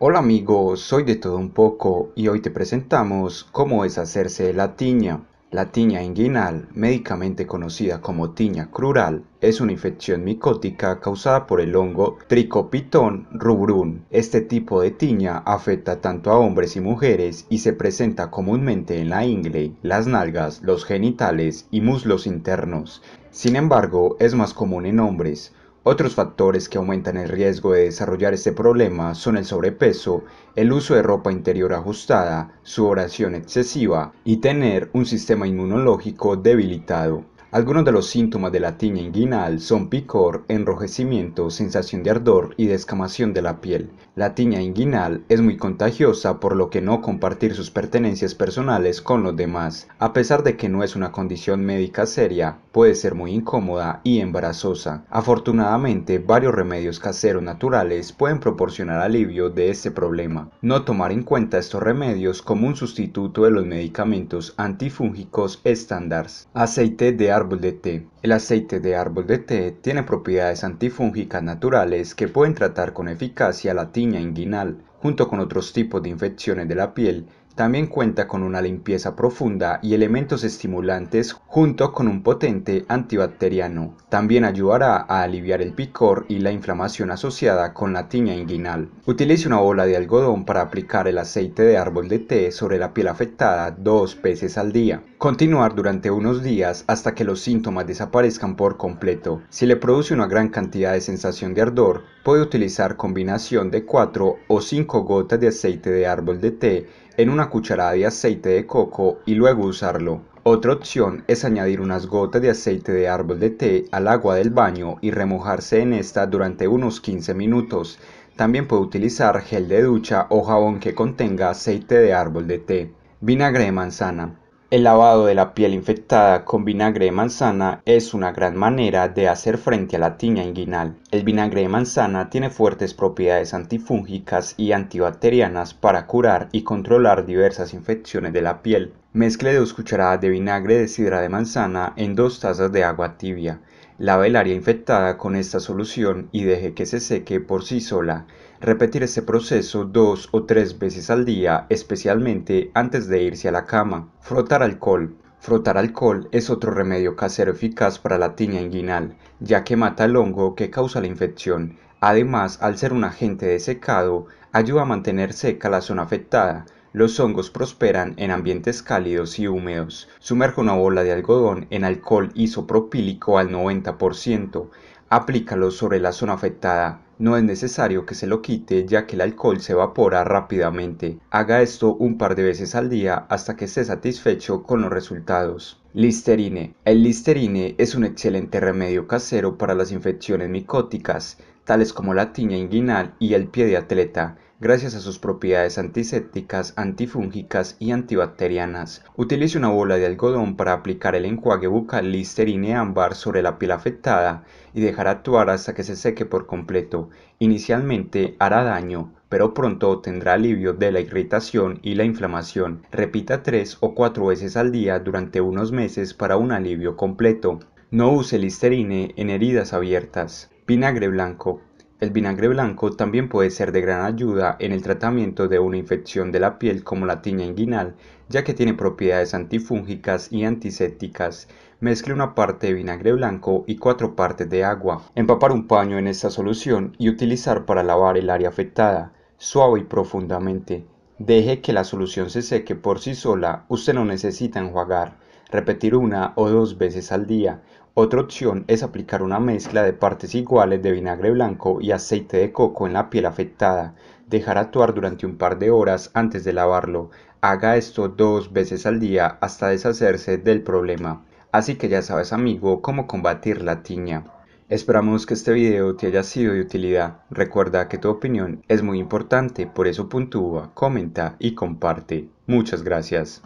Hola amigos, soy de todo un poco y hoy te presentamos cómo es hacerse la tiña. La tiña inguinal, médicamente conocida como tiña crural, es una infección micótica causada por el hongo Tricopitón rubrum. Este tipo de tiña afecta tanto a hombres y mujeres y se presenta comúnmente en la ingle, las nalgas, los genitales y muslos internos. Sin embargo, es más común en hombres, otros factores que aumentan el riesgo de desarrollar este problema son el sobrepeso, el uso de ropa interior ajustada, su oración excesiva y tener un sistema inmunológico debilitado. Algunos de los síntomas de la tiña inguinal son picor, enrojecimiento, sensación de ardor y descamación de la piel. La tiña inguinal es muy contagiosa por lo que no compartir sus pertenencias personales con los demás, a pesar de que no es una condición médica seria, puede ser muy incómoda y embarazosa. Afortunadamente, varios remedios caseros naturales pueden proporcionar alivio de este problema. No tomar en cuenta estos remedios como un sustituto de los medicamentos antifúngicos estándar. Aceite de de té. El aceite de árbol de té tiene propiedades antifúngicas naturales que pueden tratar con eficacia la tiña inguinal, junto con otros tipos de infecciones de la piel también cuenta con una limpieza profunda y elementos estimulantes junto con un potente antibacteriano. También ayudará a aliviar el picor y la inflamación asociada con la tiña inguinal. Utilice una bola de algodón para aplicar el aceite de árbol de té sobre la piel afectada dos veces al día. Continuar durante unos días hasta que los síntomas desaparezcan por completo. Si le produce una gran cantidad de sensación de ardor, puede utilizar combinación de cuatro o 5 gotas de aceite de árbol de té en una cucharada de aceite de coco y luego usarlo. Otra opción es añadir unas gotas de aceite de árbol de té al agua del baño y remojarse en esta durante unos 15 minutos. También puede utilizar gel de ducha o jabón que contenga aceite de árbol de té. Vinagre de manzana. El lavado de la piel infectada con vinagre de manzana es una gran manera de hacer frente a la tiña inguinal. El vinagre de manzana tiene fuertes propiedades antifúngicas y antibacterianas para curar y controlar diversas infecciones de la piel. Mezcle dos cucharadas de vinagre de sidra de manzana en dos tazas de agua tibia Lave el área infectada con esta solución y deje que se seque por sí sola. Repetir este proceso dos o tres veces al día, especialmente antes de irse a la cama. Frotar alcohol. Frotar alcohol es otro remedio casero eficaz para la tiña inguinal, ya que mata el hongo que causa la infección. Además, al ser un agente de secado, ayuda a mantener seca la zona afectada, los hongos prosperan en ambientes cálidos y húmedos. Sumerge una bola de algodón en alcohol isopropílico al 90%. Aplícalo sobre la zona afectada. No es necesario que se lo quite ya que el alcohol se evapora rápidamente. Haga esto un par de veces al día hasta que esté satisfecho con los resultados. Listerine. El listerine es un excelente remedio casero para las infecciones micóticas tales como la tiña inguinal y el pie de atleta, gracias a sus propiedades antisépticas, antifúngicas y antibacterianas. Utilice una bola de algodón para aplicar el enjuague bucal Listerine ámbar sobre la piel afectada y dejar actuar hasta que se seque por completo. Inicialmente hará daño, pero pronto tendrá alivio de la irritación y la inflamación. Repita tres o cuatro veces al día durante unos meses para un alivio completo. No use Listerine en heridas abiertas. Vinagre blanco. El vinagre blanco también puede ser de gran ayuda en el tratamiento de una infección de la piel como la tiña inguinal, ya que tiene propiedades antifúngicas y antisépticas. Mezcle una parte de vinagre blanco y cuatro partes de agua. Empapar un paño en esta solución y utilizar para lavar el área afectada, suave y profundamente. Deje que la solución se seque por sí sola, usted no necesita enjuagar. Repetir una o dos veces al día. Otra opción es aplicar una mezcla de partes iguales de vinagre blanco y aceite de coco en la piel afectada. Dejar actuar durante un par de horas antes de lavarlo. Haga esto dos veces al día hasta deshacerse del problema. Así que ya sabes amigo cómo combatir la tiña. Esperamos que este video te haya sido de utilidad. Recuerda que tu opinión es muy importante, por eso puntúa, comenta y comparte. Muchas gracias.